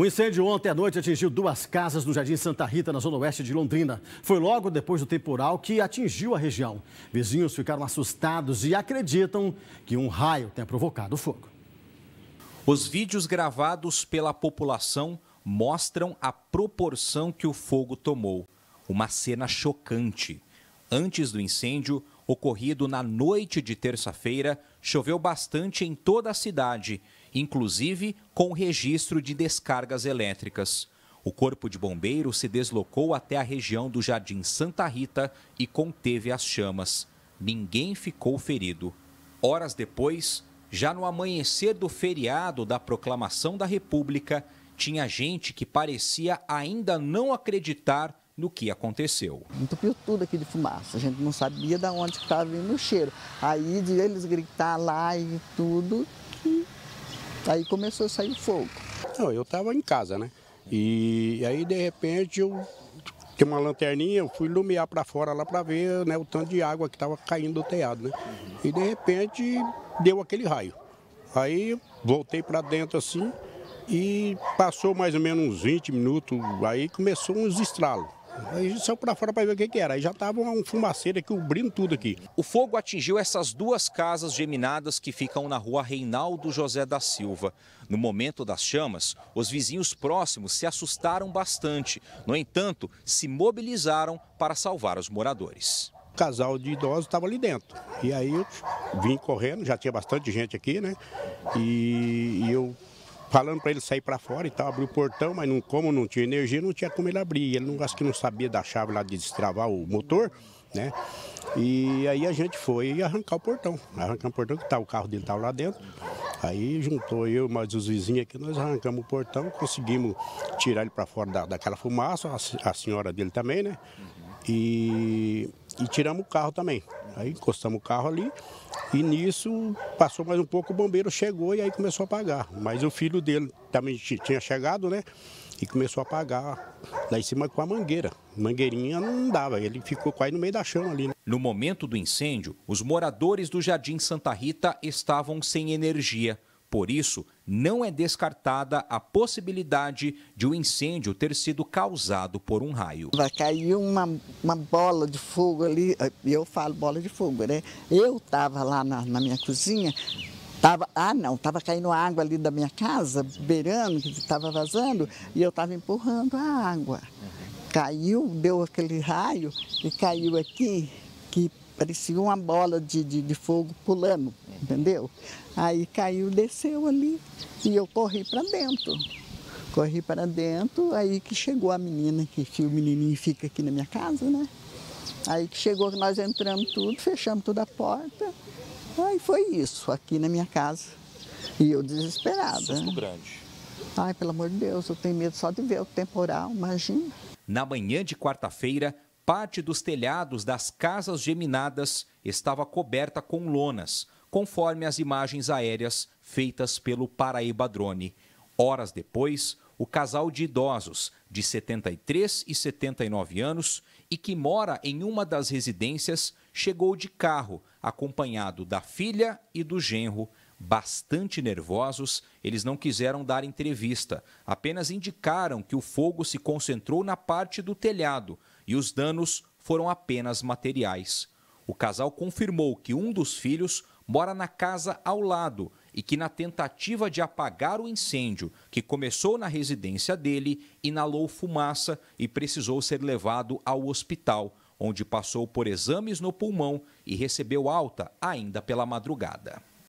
Um incêndio ontem à noite atingiu duas casas no Jardim Santa Rita, na zona oeste de Londrina. Foi logo depois do temporal que atingiu a região. Vizinhos ficaram assustados e acreditam que um raio tenha provocado o fogo. Os vídeos gravados pela população mostram a proporção que o fogo tomou. Uma cena chocante. Antes do incêndio, ocorrido na noite de terça-feira, choveu bastante em toda a cidade, inclusive com registro de descargas elétricas. O Corpo de Bombeiros se deslocou até a região do Jardim Santa Rita e conteve as chamas. Ninguém ficou ferido. Horas depois, já no amanhecer do feriado da proclamação da República, tinha gente que parecia ainda não acreditar no que aconteceu. Entupiu tudo aqui de fumaça, a gente não sabia de onde estava vindo o cheiro. Aí de eles gritar lá e tudo, e aí começou a sair fogo. Não, eu estava em casa, né? E aí de repente eu tinha uma lanterninha, eu fui iluminar para fora lá para ver né, o tanto de água que estava caindo do telhado, né? E de repente deu aquele raio. Aí voltei para dentro assim e passou mais ou menos uns 20 minutos, aí começou uns estralos. Aí a gente saiu para fora para ver o que, que era. Aí já estava um fumaceiro aqui cobrindo tudo aqui. O fogo atingiu essas duas casas geminadas que ficam na rua Reinaldo José da Silva. No momento das chamas, os vizinhos próximos se assustaram bastante. No entanto, se mobilizaram para salvar os moradores casal de idosos estava ali dentro. E aí eu vim correndo, já tinha bastante gente aqui, né? E, e eu falando para ele sair para fora e tal, abriu o portão, mas não, como não tinha energia, não tinha como ele abrir. Ele não, acho que não sabia da chave lá de destravar o motor, né? E aí a gente foi arrancar o portão. Arrancar o portão, que tá, o carro dele estava lá dentro. Aí juntou eu mais os vizinhos aqui, nós arrancamos o portão, conseguimos tirar ele para fora da, daquela fumaça, a, a, senhora dele também, né? E, e tiramos o carro também. Aí encostamos o carro ali e nisso, passou mais um pouco, o bombeiro chegou e aí começou a apagar. Mas o filho dele também tinha chegado, né? E começou a apagar lá em cima com a mangueira. Mangueirinha não dava, ele ficou quase no meio da chama ali. Né? No momento do incêndio, os moradores do Jardim Santa Rita estavam sem energia. Por isso, não é descartada a possibilidade de o um incêndio ter sido causado por um raio. Vai cair uma, uma bola de fogo ali, eu falo bola de fogo, né? Eu estava lá na, na, minha cozinha, tava, ah não, estava caindo água ali da minha casa, beirando, que estava vazando, e eu estava empurrando a água. Caiu, deu aquele raio e caiu aqui parecia uma bola de, de, de fogo pulando, entendeu? Aí caiu, desceu ali e eu corri para dentro. Corri para dentro, aí que chegou a menina, que, que o menininho fica aqui na minha casa, né? Aí que chegou, nós entramos tudo, fechamos toda a porta. Aí foi isso, aqui na minha casa. E eu desesperada. Susto né? grande. Ai, pelo amor de Deus, eu tenho medo só de ver o temporal, imagina. Na manhã de quarta-feira, Parte dos telhados das casas geminadas estava coberta com lonas, conforme as imagens aéreas feitas pelo Paraíba Drone. Horas depois, o casal de idosos de 73 e 79 anos e que mora em uma das residências chegou de carro, acompanhado da filha e do genro. Bastante nervosos, eles não quiseram dar entrevista, apenas indicaram que o fogo se concentrou na parte do telhado, e os danos foram apenas materiais. O casal confirmou que um dos filhos mora na casa ao lado e que, na tentativa de apagar o incêndio que começou na residência dele, inalou fumaça e precisou ser levado ao hospital, onde passou por exames no pulmão e recebeu alta ainda pela madrugada.